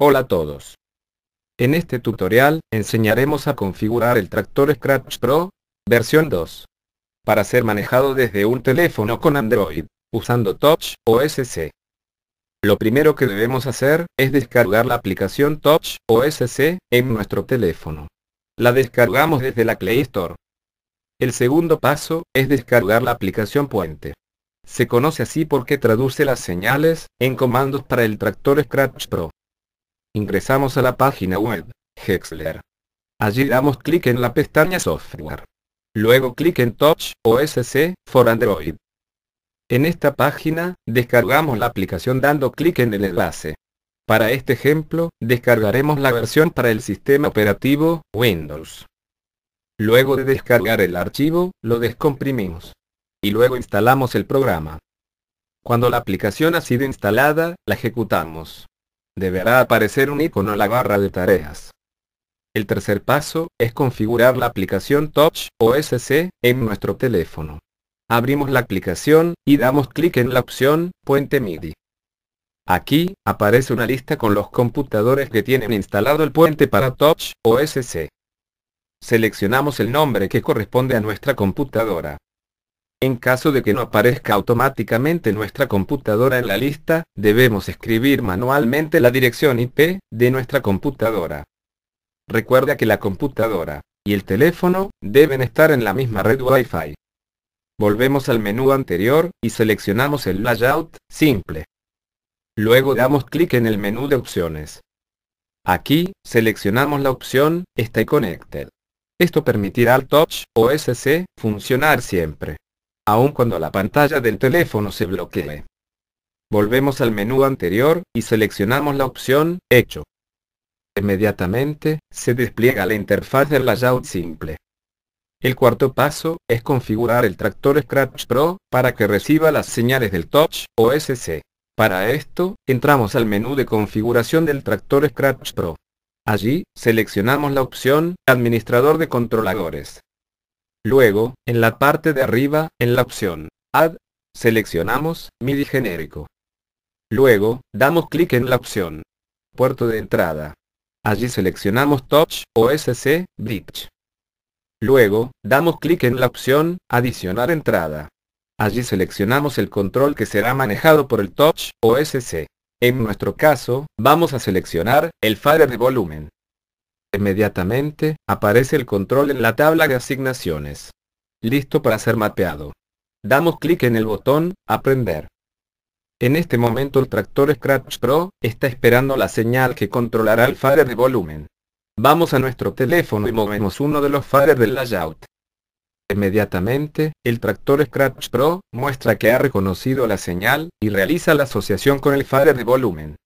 Hola a todos. En este tutorial, enseñaremos a configurar el tractor Scratch Pro, versión 2. Para ser manejado desde un teléfono con Android, usando Touch OSC. Lo primero que debemos hacer, es descargar la aplicación Touch OSC, en nuestro teléfono. La descargamos desde la Play Store. El segundo paso, es descargar la aplicación Puente. Se conoce así porque traduce las señales, en comandos para el tractor Scratch Pro. Ingresamos a la página web, Hexler. Allí damos clic en la pestaña Software. Luego clic en Touch OSC for Android. En esta página, descargamos la aplicación dando clic en el enlace. Para este ejemplo, descargaremos la versión para el sistema operativo Windows. Luego de descargar el archivo, lo descomprimimos. Y luego instalamos el programa. Cuando la aplicación ha sido instalada, la ejecutamos deberá aparecer un icono en la barra de tareas. El tercer paso es configurar la aplicación Touch OSC en nuestro teléfono. Abrimos la aplicación y damos clic en la opción Puente MIDI. Aquí aparece una lista con los computadores que tienen instalado el puente para Touch OSC. Seleccionamos el nombre que corresponde a nuestra computadora. En caso de que no aparezca automáticamente nuestra computadora en la lista, debemos escribir manualmente la dirección IP de nuestra computadora. Recuerda que la computadora y el teléfono deben estar en la misma red Wi-Fi. Volvemos al menú anterior y seleccionamos el layout simple. Luego damos clic en el menú de opciones. Aquí, seleccionamos la opción Stay Connected. Esto permitirá al Touch OSC funcionar siempre aun cuando la pantalla del teléfono se bloquee. Volvemos al menú anterior y seleccionamos la opción Hecho. Inmediatamente, se despliega la interfaz del layout simple. El cuarto paso es configurar el tractor Scratch Pro para que reciba las señales del Touch OSC. Para esto, entramos al menú de configuración del tractor Scratch Pro. Allí, seleccionamos la opción Administrador de controladores. Luego, en la parte de arriba, en la opción Add, seleccionamos MIDI genérico. Luego, damos clic en la opción Puerto de entrada. Allí seleccionamos Touch OSC Bridge. Luego, damos clic en la opción Adicionar entrada. Allí seleccionamos el control que será manejado por el Touch OSC. En nuestro caso, vamos a seleccionar el fader de volumen. Inmediatamente, aparece el control en la tabla de asignaciones. Listo para ser mapeado. Damos clic en el botón, Aprender. En este momento el tractor Scratch Pro está esperando la señal que controlará el fader de volumen. Vamos a nuestro teléfono y movemos uno de los faders del layout. Inmediatamente, el tractor Scratch Pro muestra que ha reconocido la señal y realiza la asociación con el fader de volumen.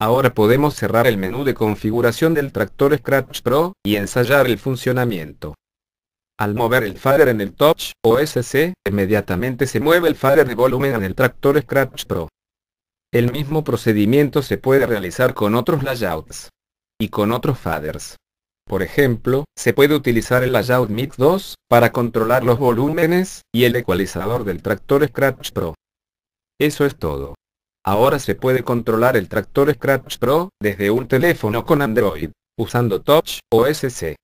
Ahora podemos cerrar el menú de configuración del tractor Scratch Pro y ensayar el funcionamiento. Al mover el fader en el Touch OSC, inmediatamente se mueve el fader de volumen en el tractor Scratch Pro. El mismo procedimiento se puede realizar con otros layouts y con otros faders. Por ejemplo, se puede utilizar el layout MIX 2 para controlar los volúmenes y el ecualizador del tractor Scratch Pro. Eso es todo. Ahora se puede controlar el tractor Scratch Pro desde un teléfono con Android, usando Touch OSC.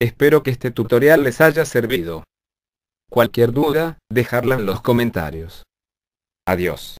Espero que este tutorial les haya servido. Cualquier duda, dejarla en los comentarios. Adiós.